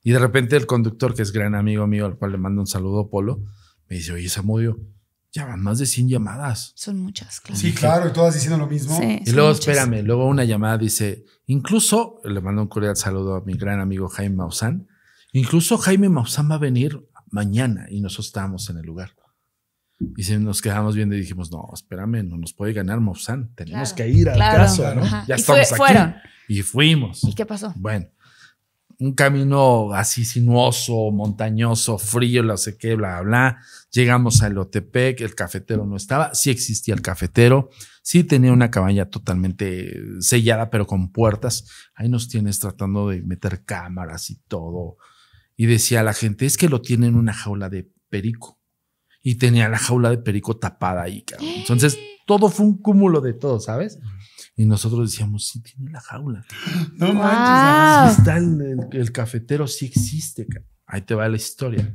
Y de repente el conductor, que es gran amigo mío, al cual le mando un saludo, Polo, me dice, oye, Samudio, ya van más de 100 llamadas. Son muchas, claro. Sí, claro, y todas diciendo lo mismo. y luego, espérame, luego una llamada dice, incluso, le mando un cordial saludo a mi gran amigo Jaime Maussan, incluso Jaime Maussan va a venir mañana y nosotros estábamos en el lugar. Y nos quedamos viendo y dijimos, no, espérame, no nos puede ganar Mozán. tenemos que ir al caso, ¿no? Ya estamos aquí. Y fuimos. ¿Y qué pasó? Bueno, un camino así sinuoso, montañoso, frío, no sé qué, bla, bla. Llegamos al Otepec, el cafetero no estaba, sí existía el cafetero, sí tenía una cabaña totalmente sellada, pero con puertas. Ahí nos tienes tratando de meter cámaras y todo y decía la gente, es que lo tiene en una jaula de perico. Y tenía la jaula de perico tapada ahí, cabrón. Entonces, [GASPS] todo fue un cúmulo de todo, ¿sabes? Y nosotros decíamos, sí tiene la jaula. No manches, está el, cafetero, sí existe, cabrón. Ahí te va la historia.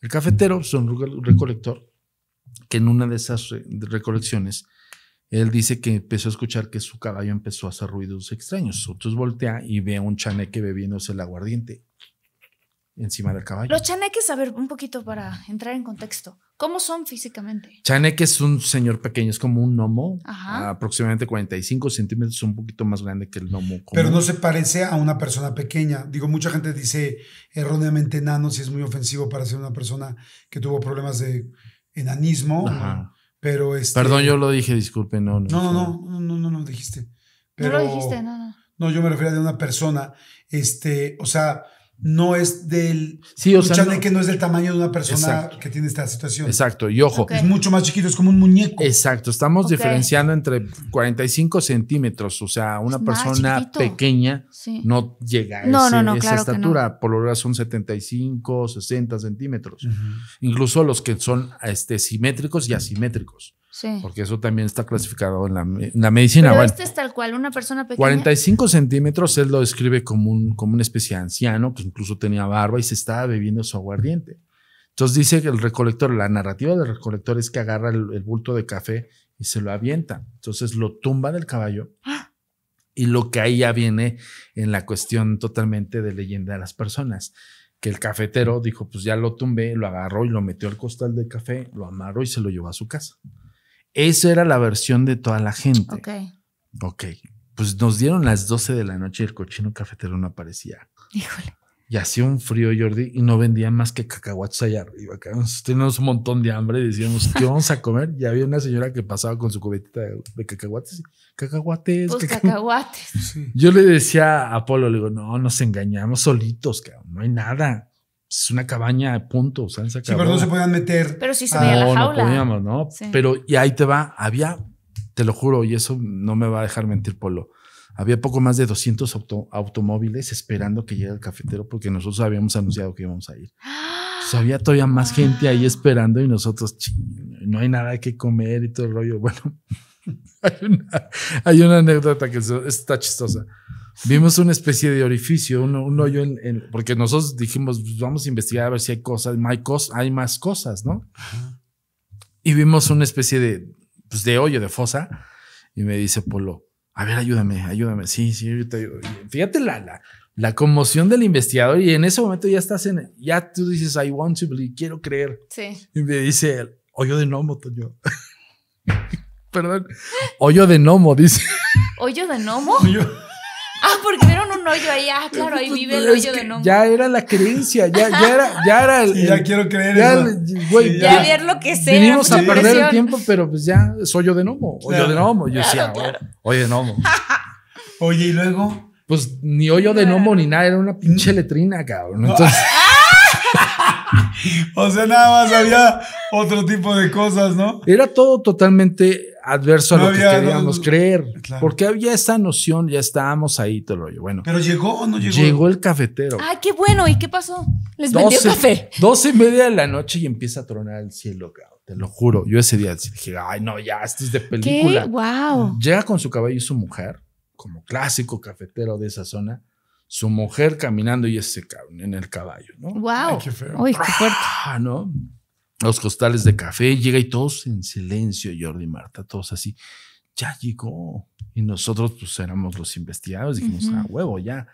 El cafetero son un recolector que en una de esas recolecciones, él dice que empezó a escuchar que su caballo empezó a hacer ruidos extraños. Entonces voltea y ve a un chaneque bebiéndose el aguardiente encima del caballo. Los chaneques, a ver, un poquito para entrar en contexto. ¿Cómo son físicamente? Chaneque es un señor pequeño, es como un gnomo, Ajá. Ah, aproximadamente 45 centímetros, un poquito más grande que el gnomo. Pero no se parece a una persona pequeña. Digo, mucha gente dice erróneamente enano si es muy ofensivo para ser una persona que tuvo problemas de enanismo. Pero este, Perdón, yo lo dije, disculpe, no. No, no, no, no, no, no, no dijiste. Pero, no lo dijiste, no, no. No, yo me refería a una persona, este, o sea, no es del. Sí, o que no es del tamaño de una persona que tiene esta situación. Exacto, y ojo. Es mucho más chiquito, es como un muñeco. Exacto, estamos diferenciando entre 45 centímetros, o sea, una persona pequeña no llega a esa estatura, por lo general son 75, 60 centímetros. Incluso los que son este, simétricos y asimétricos. Porque eso también está clasificado en la, medicina. Pero este es tal cual, una persona pequeña. 45 centímetros, él lo describe como, como una especie de anciano que incluso tenía barba y se estaba bebiendo su aguardiente. Entonces dice que el recolector, la narrativa del recolector es que agarra el, bulto de café y se lo avienta. Entonces lo tumba del caballo. Y lo que ahí ya viene en la cuestión totalmente de leyenda de las personas que el cafetero dijo, pues ya lo tumbé, lo agarró y lo metió al costal del café, lo amarró y se lo llevó a su casa. Eso era la versión de toda la gente. Ok. Ok. Pues nos dieron las 12 de la noche y el cochino cafetero no aparecía. Híjole. Y hacía un frío, Jordi, y no vendían más que cacahuates allá arriba. Teníamos un montón de hambre y decíamos, ¿qué vamos a comer? Y había una señora que pasaba con su cubetita de, cacahuates. Cacahuates. Pues cacahuates. Yo le decía a Polo, le digo, no, nos engañamos solitos, cabrón. No hay nada es una cabaña de punto, o sea, se Sí, pero se podían meter. Pero sí se veía la jaula. No, podíamos, ¿no? Pero y ahí te va, había, te lo juro, y eso no me va a dejar mentir, Polo. Había poco más de 200 automóviles esperando que llegue el cafetero porque nosotros habíamos anunciado que íbamos a ir. había todavía más [GASPS] gente ahí esperando y nosotros, no hay nada que comer y todo el rollo. [LAUGHS] Bueno, [LAUGHS] hay una anécdota que está chistosa. Vimos una especie de orificio, un, hoyo en, Porque nosotros dijimos, pues, vamos a investigar a ver si hay cosas, hay, hay más cosas, ¿no? Y vimos una especie de, pues, de hoyo, de fosa. Y me dice Polo, a ver, ayúdame, ayúdame. Sí, sí, yo Fíjate la, la, conmoción del investigador y en ese momento ya estás en, ya tú dices, I want to believe, quiero creer. Sí. Y me dice hoyo de gnomo, Toño. [LAUGHS] Perdón, hoyo de gnomo, dice. ¿Hoyo de gnomo? [LAUGHS] Ah, porque vieron un hoyo ahí. Ah, claro, ahí pues, vive el pues, hoyo de Nomo. Ya era la creencia, ya, ya era, ya era el, sí, ya quiero creer. Ya, eso. ya. ver lo que sea. Venimos a perder el tiempo, pero pues ya es hoyo de Nomo. Hoyo de Nomo. Yo decía, claro, oh, Oye, de Nomo. [LAUGHS] Oye, y luego. Pues ni hoyo de Nomo ni nada, era una pinche mm. letrina, cabrón. Entonces. [LAUGHS] Ah. [LAUGHS] o sea, nada más había otro tipo de cosas, ¿no? Era todo totalmente adverso a lo que queríamos creer. Porque había esa noción, ya estábamos ahí, todo lo Bueno. ¿Pero llegó o no llegó? Llegó el cafetero. ¡Ay, qué bueno. ¿Y qué pasó? Les vendió café. Dos y media de la noche y empieza a tronar el cielo, Te lo juro. Yo ese día dije, ay, no, ya, esto es de película. ¿Qué? Wow. Llega con su caballo y su mujer, como clásico cafetero de esa zona su mujer caminando y ese cabrón en el caballo, ¿no? ¡Wow! Ay, qué feo. Uy, qué fuerte! Ah, ¿no? Los costales de café, llega y todos en silencio, Jordi y Marta, todos así, ya llegó. Y nosotros pues éramos los investigados, dijimos, ah, huevo, ya,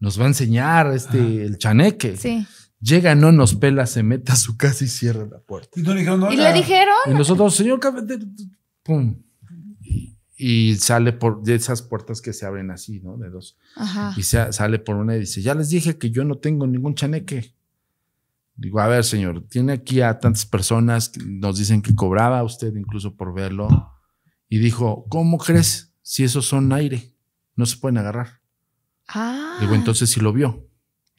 nos va a enseñar este, el chaneque. Sí. Llega, no nos pela, se mete a su casa y cierra la puerta. Y, dijeron, ¿Y le dijeron. Y nosotros, señor cafetero, pum, y sale por de esas puertas que se abren así, ¿no? De dos. Ajá. Y sale por una y dice, ya les dije que yo no tengo ningún chaneque. Digo, a ver, señor, tiene aquí a tantas personas, que nos dicen que cobraba usted incluso por verlo. Y dijo, ¿cómo crees? Si esos son aire, no se pueden agarrar. Ah. Digo, entonces sí lo vio.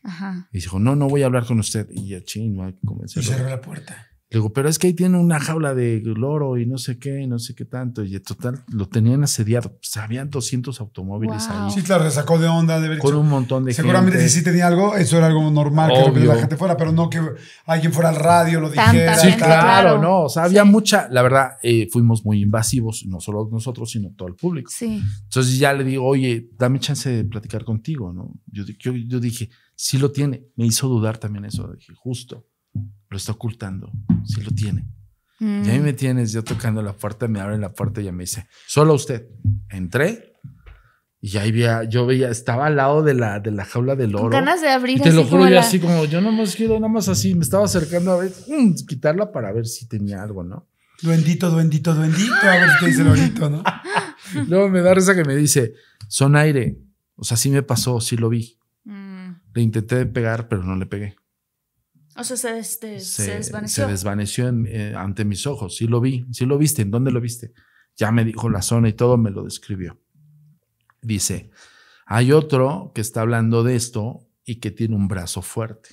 Ajá. Y dijo, no, no voy a hablar con usted. Y ya, no hay que convencerlo. Y cerró la puerta digo, pero es que ahí tiene una jaula de loro y no sé qué, no sé qué tanto. Y total, lo tenían asediado. habían 200 automóviles ahí. Sí, claro, se sacó de onda. con un montón de Seguramente si sí tenía algo, eso era algo normal que la gente fuera, pero no que alguien fuera al radio, lo dijera. sí, claro, no. O sea, había mucha, la verdad, eh, fuimos muy invasivos, no solo nosotros, sino todo el público. Sí. Entonces ya le digo, oye, dame chance de platicar contigo, ¿no? Yo, yo, yo dije, sí lo tiene. Me hizo dudar también eso. Dije, justo lo está ocultando. si lo tiene. Y ahí mm. me tienes yo tocando la puerta, me abre la puerta y ya me dice, solo usted. Entré y ahí veía, yo veía, estaba al lado de la, de la jaula del oro. ganas de abrir. te lo juro, yo así como, yo nomás quiero, nada más así, me estaba acercando a ver, mm, quitarla para ver si tenía algo, ¿no? Duendito, duendito, duendito, a ver si dice el orito, ¿no? [LAUGHS] Luego me da risa que me dice, son aire. O sea, sí me pasó, sí lo vi. Mm. Le intenté pegar, pero no le pegué. O sea, se, desvaneció. Se desvaneció eh, ante mis ojos. Sí lo vi, sí lo viste. ¿En dónde lo viste? Ya me dijo la zona y todo, me lo describió. Dice, hay otro que está hablando de esto y que tiene un brazo fuerte.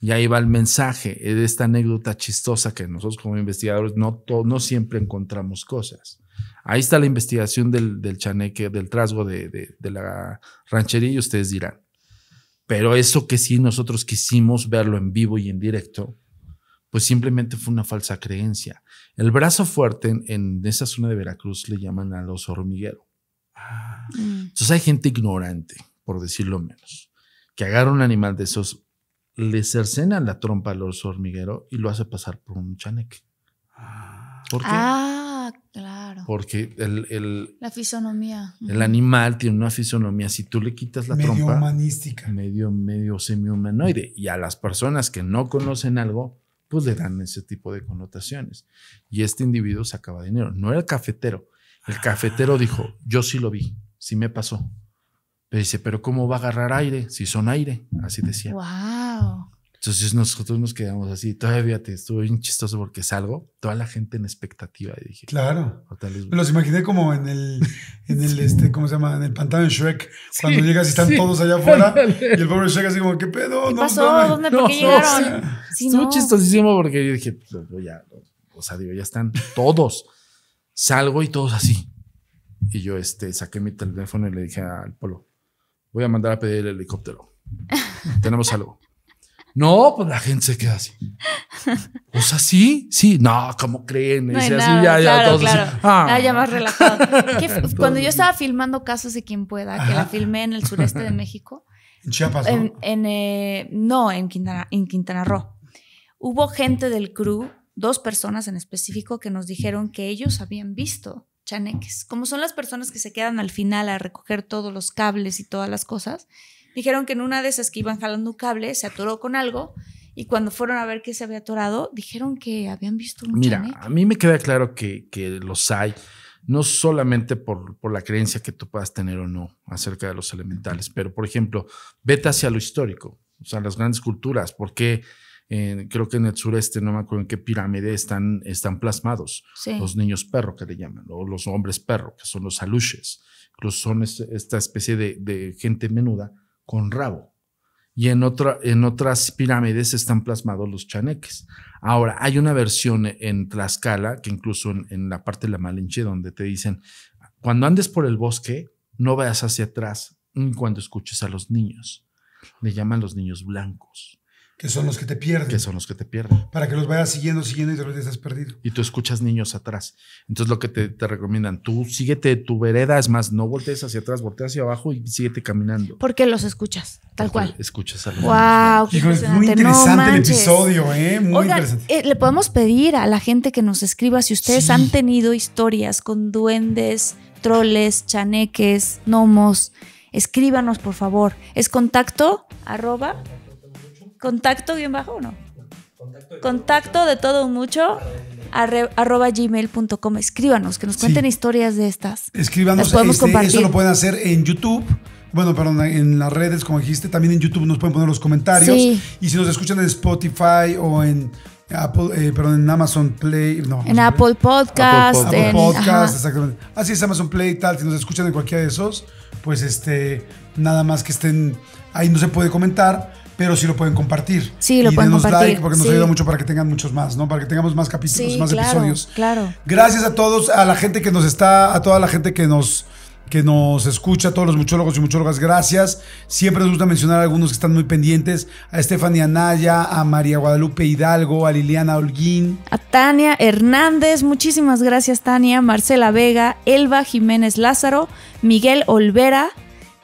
Y ahí va el mensaje de esta anécdota chistosa que nosotros como investigadores no, siempre encontramos cosas. Ahí está la investigación del, chaneque, del trasgo de, de la ranchería y ustedes dirán, pero eso que sí nosotros quisimos verlo en vivo y en directo, pues simplemente fue una falsa creencia. El brazo fuerte en, esa zona de Veracruz le llaman al oso hormiguero. Ah. Entonces hay gente ignorante, por decirlo menos, que agarra un animal de esos, le cercena la trompa al oso hormiguero y lo hace pasar por un chaneque. ¿Por qué? Ah. Porque el, La fisonomía. El animal tiene una fisonomía, si tú le quitas la trompa. Medio humanística. Medio, medio semi-humanoide. Y a las personas que no conocen algo, pues le dan ese tipo de connotaciones. Y este individuo sacaba dinero. No era el cafetero. El ah. cafetero dijo, yo sí lo vi, sí me pasó. Pero dice, pero ¿cómo va a agarrar aire si son aire? Así decía. Entonces nosotros nos quedamos así. Todavía te estuvo bien chistoso porque salgo, toda la gente en expectativa. Y dije, claro. Oh, me Los imaginé como en el, en el este, ¿cómo se llama? En el pantano Shrek. cuando llegas y están todos allá afuera. y el pobre Shrek así como, ¿qué pedo? ¿Qué no, pasó? ¿Dónde? ¿Por qué llegaron? estuvo chistosísimo porque yo dije, pues, pues, ya, o sea, digo, ya están todos. Salgo y todos así. Y yo este, saqué mi teléfono y le dije al Polo, voy a mandar a pedir el helicóptero. Tenemos algo. No, pues la gente se queda así. [LAUGHS] O sea, sí, sí, no, como creen? No así, nada, ya, ya, claro, ah, ah. ya más relajado. [LAUGHS] Cuando yo estaba filmando Casas de quien pueda, que la filmé en el sureste de México. ¿En Chiapas? ¿no? En, eh, en Quintana, en Quintana Roo. Hubo gente del crew, dos personas en específico, que nos dijeron que ellos habían visto chaneques. Como son las personas que se quedan al final a recoger todos los cables y todas las cosas, Dijeron que en una de esas que iban jalando un cable se atoró con algo y cuando fueron a ver qué se había atorado, dijeron que habían visto un Mira, a mí me queda claro que, que los hay, no solamente por, por, la creencia que tú puedas tener o no acerca de los elementales, pero por ejemplo, vete hacia lo histórico, o sea, las grandes culturas, porque eh, creo que en el sureste, no me acuerdo en qué pirámide están, están plasmados los niños perro que le llaman, o los hombres perro, que son los aluches, incluso son esta especie de, de gente menuda con rabo. Y en, otra, en otras pirámides están plasmados los chaneques. Ahora, hay una versión en Tlaxcala, que incluso en, la parte de la Malinche, donde te dicen, cuando andes por el bosque, no vayas hacia atrás cuando escuches a los niños. Le llaman los niños blancos. Que son los que te pierden. Que son los que te pierden. Para que los vayas siguiendo, siguiendo y de repente estás perdido. Y tú escuchas niños atrás. Entonces lo que te, recomiendan, tú síguete tu vereda, es más, no voltees hacia atrás, voltea hacia abajo y síguete caminando. Porque los escuchas, tal cual. Escuchas algo wow, Muy interesante el episodio, ¿eh? Muy interesante. Eh, le podemos pedir a la gente que nos escriba si ustedes han tenido historias con duendes, troles, chaneques, gnomos. Escríbanos, por favor. Es contacto arroba Contacto bien bajo, ¿o ¿no? Contacto, de todo mucho arroba gmail.com. Escríbanos, que nos cuenten historias de estas. Escríbanos, este, eso lo pueden hacer en YouTube. Bueno, perdón, en las redes, como dijiste, también en YouTube nos pueden poner los comentarios. Y si nos escuchan en Spotify o en Apple, eh, perdón, en Amazon Play, no. En Apple Podcast. Apple Podcast, en, exactamente. Así ah, es, Amazon Play, y tal, si nos escuchan en cualquiera de esos, pues este, nada más que estén, ahí no se puede comentar, pero sí lo pueden compartir. Sí, lo pueden compartir. like porque nos ayuda mucho para que tengan muchos más, ¿no? Para que tengamos más capítulos, más episodios. Claro. Gracias a todos, a la gente que nos está, a toda la gente que nos que nos escucha, a todos los muchólogos y muchólogas, gracias. Siempre nos gusta mencionar a algunos que están muy pendientes, a Estefania Anaya, a María Guadalupe Hidalgo, a Liliana Holguín. A Tania Hernández, muchísimas gracias Tania, Marcela Vega, Elba Jiménez Lázaro, Miguel Olvera,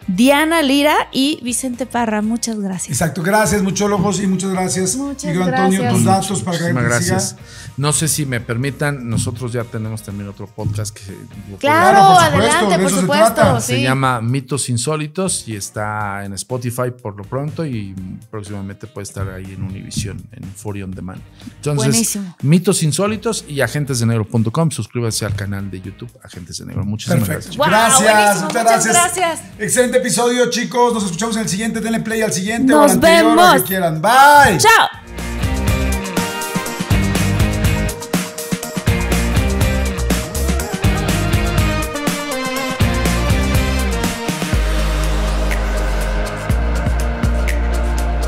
Diana Lira y Vicente Parra. Muchas gracias. Exacto, gracias, muchólogos, y muchas gracias. Muchas Miguel Antonio, tus datos para que gracias. No sé si me permitan, nosotros ya tenemos también otro podcast que... Claro, adelante, por supuesto. Se, llama Mitos Insólitos y está en Spotify por lo pronto y próximamente puede estar ahí en Univision, en Fury On Demand. Entonces, Buenísimo. Mitos Insólitos y agentesdenegro.com. Suscríbase al canal de YouTube Agentes de Negro. Muchísimas gracias. gracias, muchas gracias. Excelente episodio, chicos. Nos escuchamos en el siguiente. Denle play al siguiente. Nos vemos. quieran. Bye. Chao.